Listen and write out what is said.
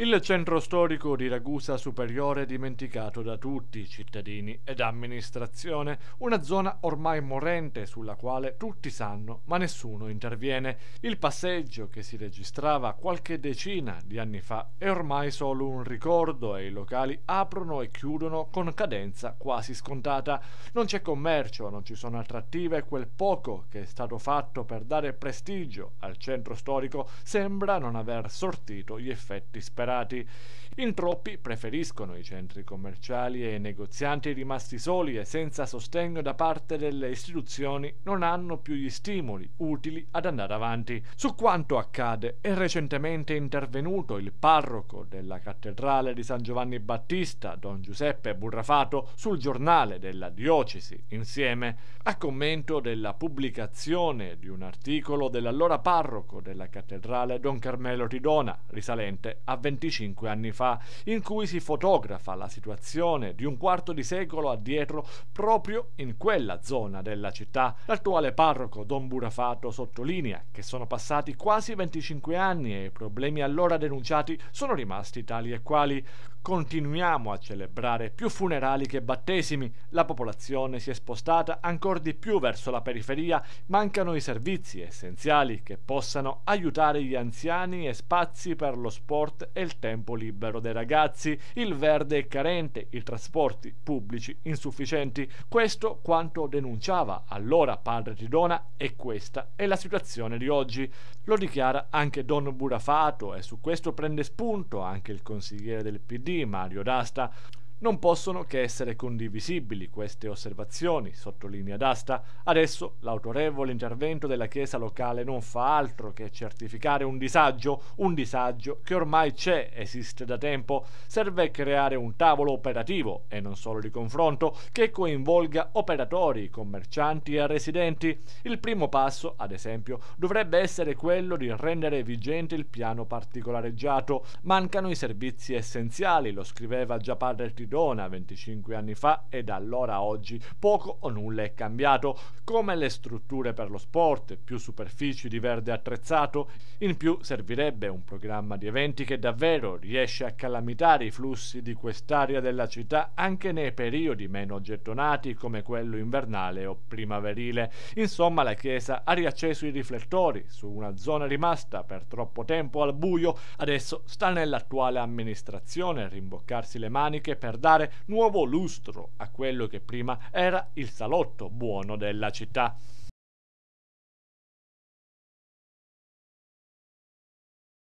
il centro storico di Ragusa Superiore è dimenticato da tutti, cittadini ed amministrazione, una zona ormai morente sulla quale tutti sanno ma nessuno interviene. Il passeggio che si registrava qualche decina di anni fa è ormai solo un ricordo e i locali aprono e chiudono con cadenza quasi scontata. Non c'è commercio, non ci sono attrattive e quel poco che è stato fatto per dare prestigio al centro storico sembra non aver sortito gli effetti sperati dichiarati. In troppi preferiscono i centri commerciali e i negozianti rimasti soli e senza sostegno da parte delle istituzioni non hanno più gli stimoli utili ad andare avanti. Su quanto accade è recentemente intervenuto il parroco della cattedrale di San Giovanni Battista, don Giuseppe Burrafato, sul giornale della diocesi insieme a commento della pubblicazione di un articolo dell'allora parroco della cattedrale don Carmelo Tidona, risalente a 20 25 anni fa, in cui si fotografa la situazione di un quarto di secolo addietro proprio in quella zona della città. L'attuale parroco Don Burafato sottolinea che sono passati quasi 25 anni e i problemi allora denunciati sono rimasti tali e quali. Continuiamo a celebrare più funerali che battesimi, la popolazione si è spostata ancora di più verso la periferia, mancano i servizi essenziali che possano aiutare gli anziani e spazi per lo sport e il tempo libero dei ragazzi, il verde è carente, i trasporti pubblici insufficienti. Questo quanto denunciava allora padre Tidona e questa è la situazione di oggi. Lo dichiara anche Don Burafato e su questo prende spunto anche il consigliere del PD Mario D'Asta. Non possono che essere condivisibili queste osservazioni, sottolinea D'Asta. Adesso l'autorevole intervento della Chiesa locale non fa altro che certificare un disagio, un disagio che ormai c'è, esiste da tempo. Serve creare un tavolo operativo, e non solo di confronto, che coinvolga operatori, commercianti e residenti. Il primo passo, ad esempio, dovrebbe essere quello di rendere vigente il piano particolareggiato. Mancano i servizi essenziali, lo scriveva già padre Tito Macedonia 25 anni fa e da allora a oggi poco o nulla è cambiato, come le strutture per lo sport, più superfici di verde attrezzato, in più servirebbe un programma di eventi che davvero riesce a calamitare i flussi di quest'area della città anche nei periodi meno gettonati come quello invernale o primaverile. Insomma la Chiesa ha riacceso i riflettori su una zona rimasta per troppo tempo al buio, adesso sta nell'attuale amministrazione rimboccarsi le maniche per dare nuovo lustro a quello che prima era il salotto buono della città.